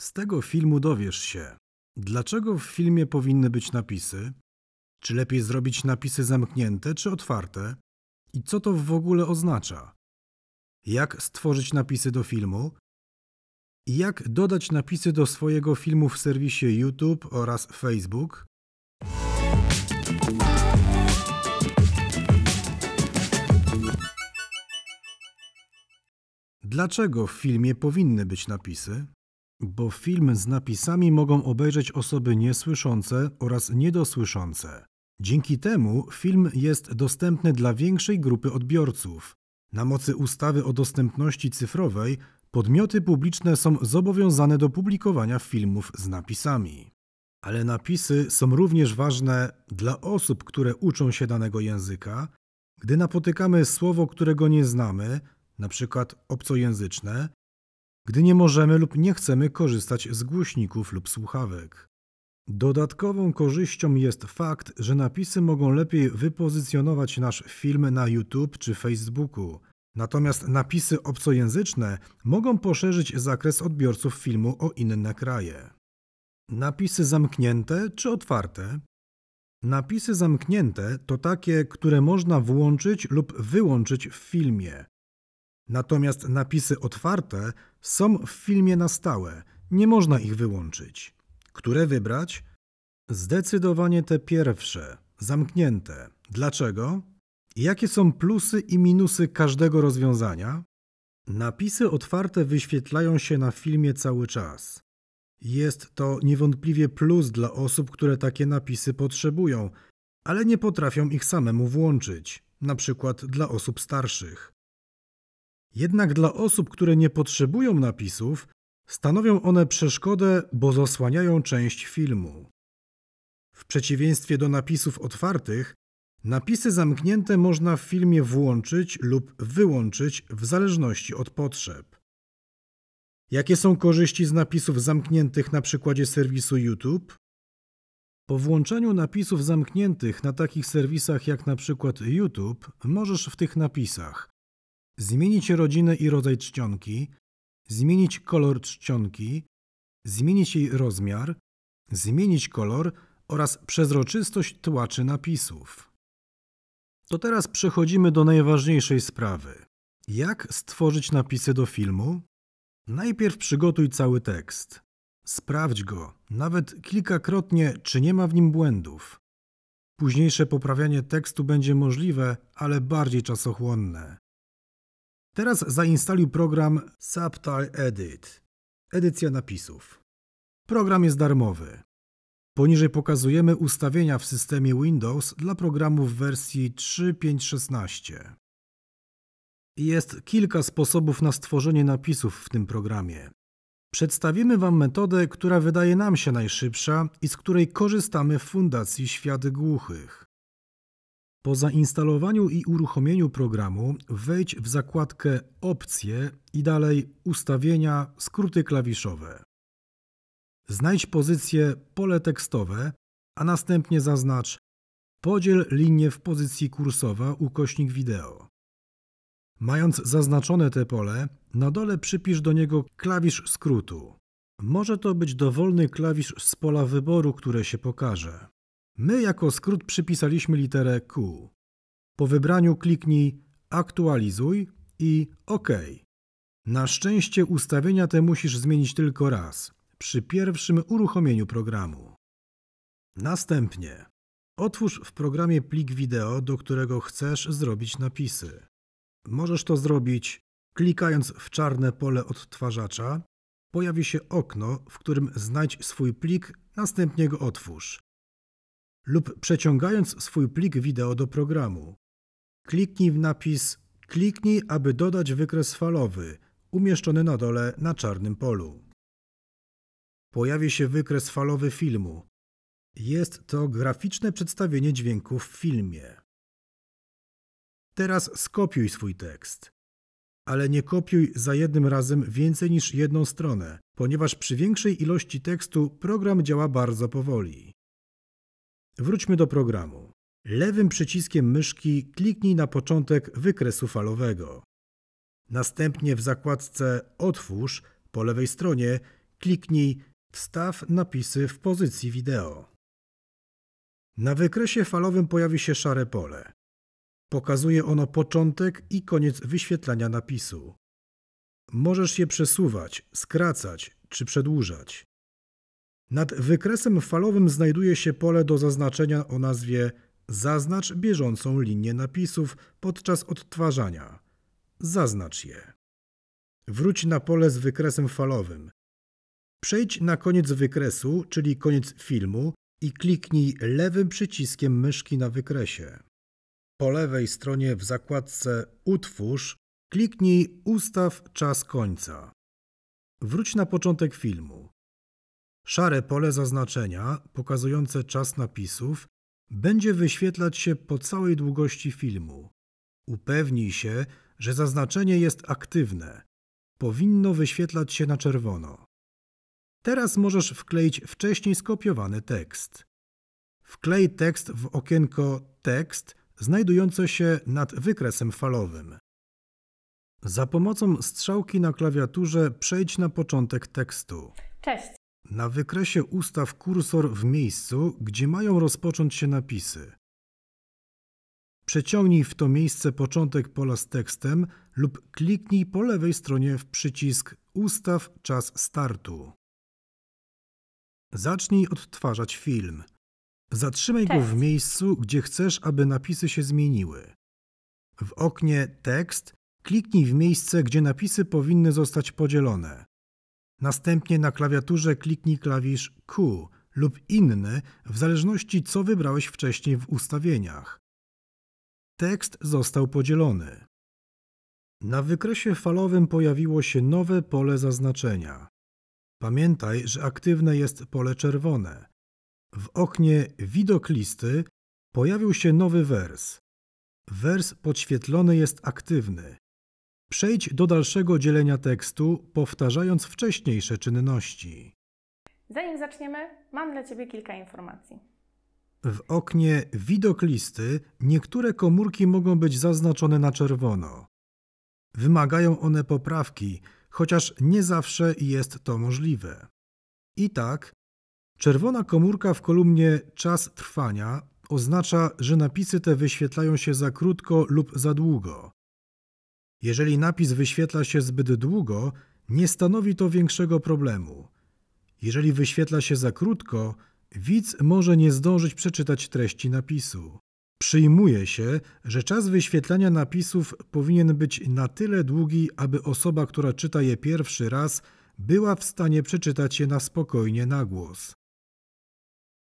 Z tego filmu dowiesz się, dlaczego w filmie powinny być napisy, czy lepiej zrobić napisy zamknięte czy otwarte i co to w ogóle oznacza, jak stworzyć napisy do filmu i jak dodać napisy do swojego filmu w serwisie YouTube oraz Facebook. Dlaczego w filmie powinny być napisy? bo film z napisami mogą obejrzeć osoby niesłyszące oraz niedosłyszące. Dzięki temu film jest dostępny dla większej grupy odbiorców. Na mocy ustawy o dostępności cyfrowej podmioty publiczne są zobowiązane do publikowania filmów z napisami. Ale napisy są również ważne dla osób, które uczą się danego języka. Gdy napotykamy słowo, którego nie znamy, np. obcojęzyczne, gdy nie możemy lub nie chcemy korzystać z głośników lub słuchawek. Dodatkową korzyścią jest fakt, że napisy mogą lepiej wypozycjonować nasz film na YouTube czy Facebooku. Natomiast napisy obcojęzyczne mogą poszerzyć zakres odbiorców filmu o inne kraje. Napisy zamknięte czy otwarte? Napisy zamknięte to takie, które można włączyć lub wyłączyć w filmie. Natomiast napisy otwarte są w filmie na stałe, nie można ich wyłączyć. Które wybrać? Zdecydowanie te pierwsze, zamknięte. Dlaczego? Jakie są plusy i minusy każdego rozwiązania? Napisy otwarte wyświetlają się na filmie cały czas. Jest to niewątpliwie plus dla osób, które takie napisy potrzebują, ale nie potrafią ich samemu włączyć, na przykład dla osób starszych. Jednak dla osób, które nie potrzebują napisów, stanowią one przeszkodę, bo zasłaniają część filmu. W przeciwieństwie do napisów otwartych, napisy zamknięte można w filmie włączyć lub wyłączyć w zależności od potrzeb. Jakie są korzyści z napisów zamkniętych na przykładzie serwisu YouTube? Po włączeniu napisów zamkniętych na takich serwisach jak na przykład YouTube, możesz w tych napisach zmienić rodzinę i rodzaj czcionki, zmienić kolor czcionki, zmienić jej rozmiar, zmienić kolor oraz przezroczystość tłaczy napisów. To teraz przechodzimy do najważniejszej sprawy. Jak stworzyć napisy do filmu? Najpierw przygotuj cały tekst. Sprawdź go, nawet kilkakrotnie, czy nie ma w nim błędów. Późniejsze poprawianie tekstu będzie możliwe, ale bardziej czasochłonne. Teraz zainstaluj program Subtile Edit, edycja napisów. Program jest darmowy. Poniżej pokazujemy ustawienia w systemie Windows dla programów w wersji 3.5.16. Jest kilka sposobów na stworzenie napisów w tym programie. Przedstawimy Wam metodę, która wydaje nam się najszybsza i z której korzystamy w Fundacji Świat Głuchych. Po zainstalowaniu i uruchomieniu programu wejdź w zakładkę Opcje i dalej Ustawienia, skróty klawiszowe. Znajdź pozycję Pole tekstowe, a następnie zaznacz Podziel linię w pozycji kursowa ukośnik wideo. Mając zaznaczone te pole, na dole przypisz do niego klawisz skrótu. Może to być dowolny klawisz z pola wyboru, które się pokaże. My jako skrót przypisaliśmy literę Q. Po wybraniu kliknij Aktualizuj i OK. Na szczęście ustawienia te musisz zmienić tylko raz, przy pierwszym uruchomieniu programu. Następnie otwórz w programie plik wideo, do którego chcesz zrobić napisy. Możesz to zrobić klikając w czarne pole odtwarzacza. Pojawi się okno, w którym znajdź swój plik, następnie go otwórz lub przeciągając swój plik wideo do programu. Kliknij w napis Kliknij, aby dodać wykres falowy, umieszczony na dole na czarnym polu. Pojawi się wykres falowy filmu. Jest to graficzne przedstawienie dźwięku w filmie. Teraz skopiuj swój tekst. Ale nie kopiuj za jednym razem więcej niż jedną stronę, ponieważ przy większej ilości tekstu program działa bardzo powoli. Wróćmy do programu. Lewym przyciskiem myszki kliknij na początek wykresu falowego. Następnie w zakładce Otwórz po lewej stronie kliknij Wstaw napisy w pozycji wideo. Na wykresie falowym pojawi się szare pole. Pokazuje ono początek i koniec wyświetlania napisu. Możesz je przesuwać, skracać czy przedłużać. Nad wykresem falowym znajduje się pole do zaznaczenia o nazwie Zaznacz bieżącą linię napisów podczas odtwarzania. Zaznacz je. Wróć na pole z wykresem falowym. Przejdź na koniec wykresu, czyli koniec filmu i kliknij lewym przyciskiem myszki na wykresie. Po lewej stronie w zakładce Utwórz kliknij Ustaw czas końca. Wróć na początek filmu. Szare pole zaznaczenia, pokazujące czas napisów, będzie wyświetlać się po całej długości filmu. Upewnij się, że zaznaczenie jest aktywne. Powinno wyświetlać się na czerwono. Teraz możesz wkleić wcześniej skopiowany tekst. Wklej tekst w okienko Tekst znajdujące się nad wykresem falowym. Za pomocą strzałki na klawiaturze przejdź na początek tekstu. Cześć, na wykresie ustaw kursor w miejscu, gdzie mają rozpocząć się napisy. Przeciągnij w to miejsce początek pola z tekstem lub kliknij po lewej stronie w przycisk Ustaw czas startu. Zacznij odtwarzać film. Zatrzymaj Cześć. go w miejscu, gdzie chcesz, aby napisy się zmieniły. W oknie Tekst kliknij w miejsce, gdzie napisy powinny zostać podzielone. Następnie na klawiaturze kliknij klawisz Q lub inny, w zależności co wybrałeś wcześniej w ustawieniach. Tekst został podzielony. Na wykresie falowym pojawiło się nowe pole zaznaczenia. Pamiętaj, że aktywne jest pole czerwone. W oknie Widok listy pojawił się nowy wers. Wers podświetlony jest aktywny. Przejdź do dalszego dzielenia tekstu, powtarzając wcześniejsze czynności. Zanim zaczniemy, mam dla Ciebie kilka informacji. W oknie Widok listy niektóre komórki mogą być zaznaczone na czerwono. Wymagają one poprawki, chociaż nie zawsze jest to możliwe. I tak, czerwona komórka w kolumnie Czas trwania oznacza, że napisy te wyświetlają się za krótko lub za długo. Jeżeli napis wyświetla się zbyt długo, nie stanowi to większego problemu. Jeżeli wyświetla się za krótko, widz może nie zdążyć przeczytać treści napisu. Przyjmuje się, że czas wyświetlania napisów powinien być na tyle długi, aby osoba, która czyta je pierwszy raz, była w stanie przeczytać je na spokojnie na głos.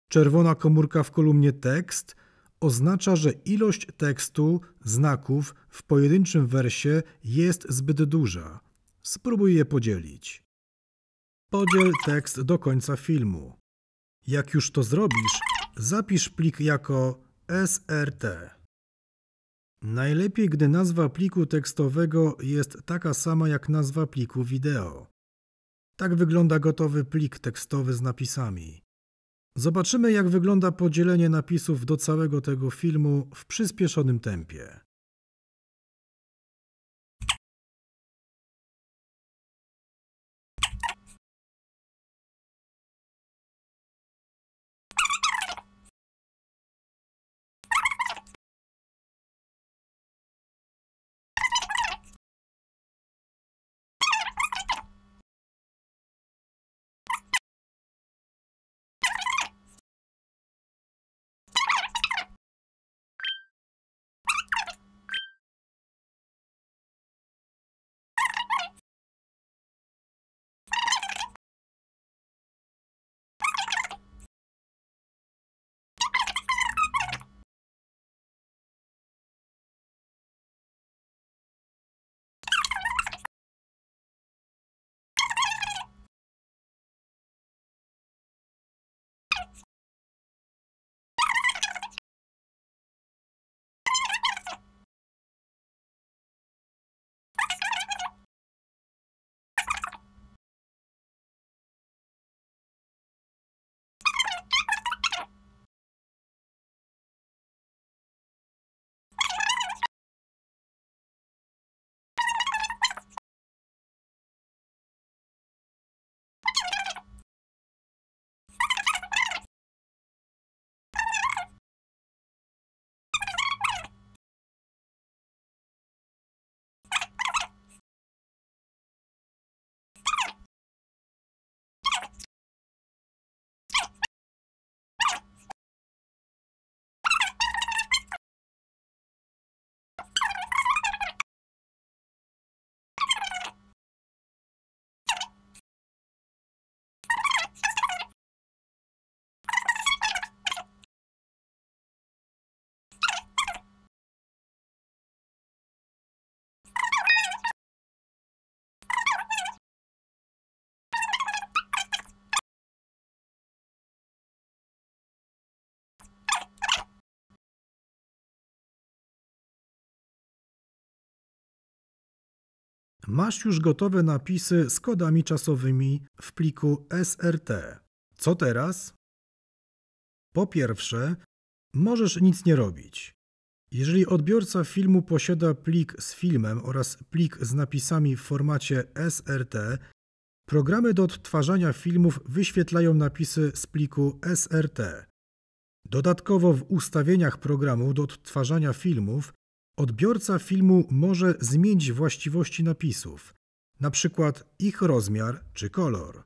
Czerwona komórka w kolumnie tekst oznacza, że ilość tekstu, znaków w pojedynczym wersie jest zbyt duża. Spróbuj je podzielić. Podziel tekst do końca filmu. Jak już to zrobisz, zapisz plik jako SRT. Najlepiej, gdy nazwa pliku tekstowego jest taka sama jak nazwa pliku wideo. Tak wygląda gotowy plik tekstowy z napisami. Zobaczymy, jak wygląda podzielenie napisów do całego tego filmu w przyspieszonym tempie. masz już gotowe napisy z kodami czasowymi w pliku SRT. Co teraz? Po pierwsze, możesz nic nie robić. Jeżeli odbiorca filmu posiada plik z filmem oraz plik z napisami w formacie SRT, programy do odtwarzania filmów wyświetlają napisy z pliku SRT. Dodatkowo w ustawieniach programu do odtwarzania filmów Odbiorca filmu może zmienić właściwości napisów, na przykład ich rozmiar czy kolor.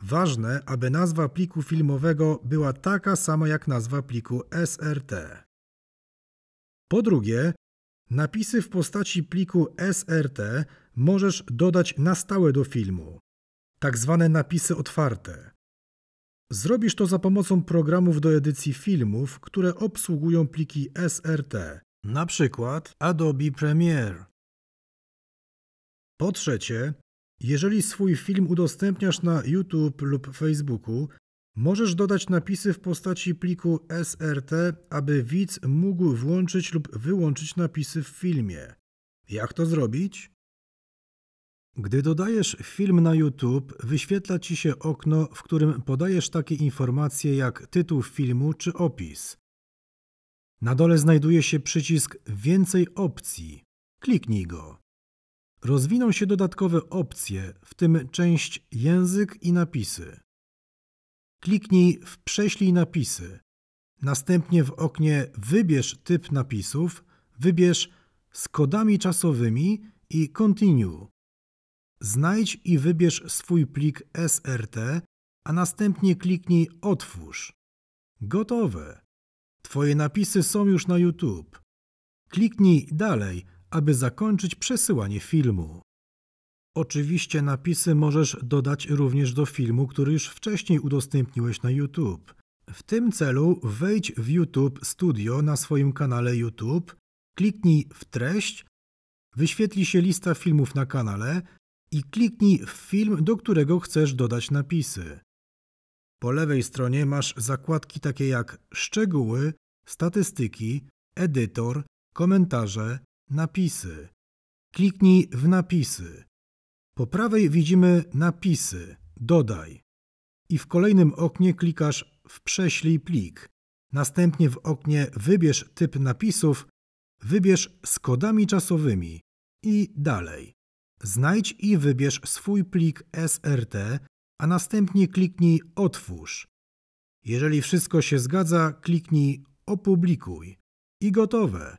Ważne, aby nazwa pliku filmowego była taka sama jak nazwa pliku SRT. Po drugie, napisy w postaci pliku SRT możesz dodać na stałe do filmu, tak zwane napisy otwarte. Zrobisz to za pomocą programów do edycji filmów, które obsługują pliki SRT, na przykład Adobe Premiere. Po trzecie, jeżeli swój film udostępniasz na YouTube lub Facebooku, możesz dodać napisy w postaci pliku SRT, aby widz mógł włączyć lub wyłączyć napisy w filmie. Jak to zrobić? Gdy dodajesz film na YouTube, wyświetla ci się okno, w którym podajesz takie informacje jak tytuł filmu czy opis. Na dole znajduje się przycisk Więcej opcji. Kliknij go. Rozwiną się dodatkowe opcje, w tym część Język i napisy. Kliknij w Prześlij napisy. Następnie w oknie Wybierz typ napisów, wybierz z kodami czasowymi i Continue. Znajdź i wybierz swój plik SRT, a następnie kliknij Otwórz. Gotowe. Twoje napisy są już na YouTube. Kliknij dalej, aby zakończyć przesyłanie filmu. Oczywiście napisy możesz dodać również do filmu, który już wcześniej udostępniłeś na YouTube. W tym celu wejdź w YouTube Studio na swoim kanale YouTube, kliknij w treść, wyświetli się lista filmów na kanale i kliknij w film, do którego chcesz dodać napisy. Po lewej stronie masz zakładki takie jak szczegóły, statystyki, edytor, komentarze, napisy. Kliknij w napisy. Po prawej widzimy napisy, dodaj. I w kolejnym oknie klikasz w prześlij plik. Następnie w oknie wybierz typ napisów, wybierz z kodami czasowymi i dalej. Znajdź i wybierz swój plik SRT a następnie kliknij Otwórz. Jeżeli wszystko się zgadza, kliknij Opublikuj i gotowe.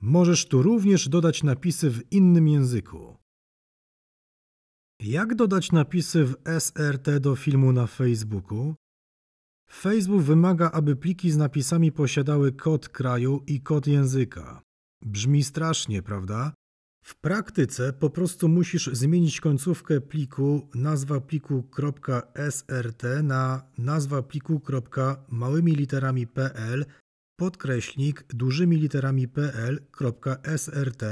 Możesz tu również dodać napisy w innym języku. Jak dodać napisy w SRT do filmu na Facebooku? Facebook wymaga, aby pliki z napisami posiadały kod kraju i kod języka. Brzmi strasznie, prawda? W praktyce po prostu musisz zmienić końcówkę pliku nazwa pliku.srt na nazwa pliku.małymi literami pl podkreśnik dużymi literami pl.srt,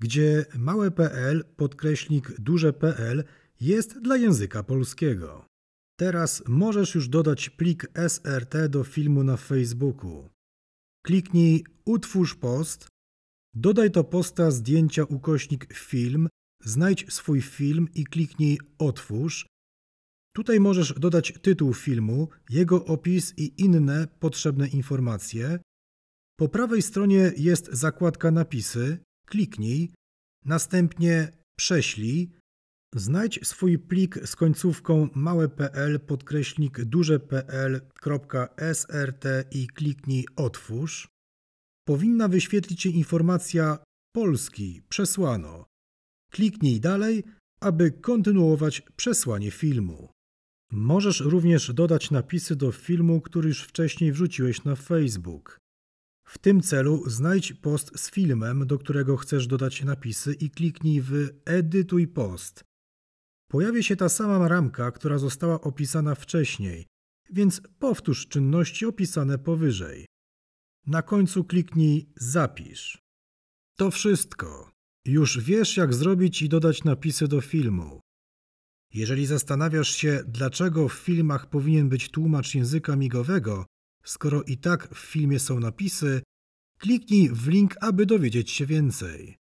gdzie małe pl podkreśnik duże pl jest dla języka polskiego. Teraz możesz już dodać plik SRT do filmu na Facebooku. Kliknij Utwórz post Dodaj to posta zdjęcia ukośnik film, znajdź swój film i kliknij Otwórz. Tutaj możesz dodać tytuł filmu, jego opis i inne potrzebne informacje. Po prawej stronie jest zakładka Napisy, kliknij, następnie Prześlij. Znajdź swój plik z końcówką małe.pl podkreśnik duże.pl.srt i kliknij Otwórz powinna wyświetlić się informacja Polski przesłano. Kliknij dalej, aby kontynuować przesłanie filmu. Możesz również dodać napisy do filmu, który już wcześniej wrzuciłeś na Facebook. W tym celu znajdź post z filmem, do którego chcesz dodać napisy i kliknij w Edytuj post. Pojawi się ta sama ramka, która została opisana wcześniej, więc powtórz czynności opisane powyżej. Na końcu kliknij Zapisz. To wszystko. Już wiesz, jak zrobić i dodać napisy do filmu. Jeżeli zastanawiasz się, dlaczego w filmach powinien być tłumacz języka migowego, skoro i tak w filmie są napisy, kliknij w link, aby dowiedzieć się więcej.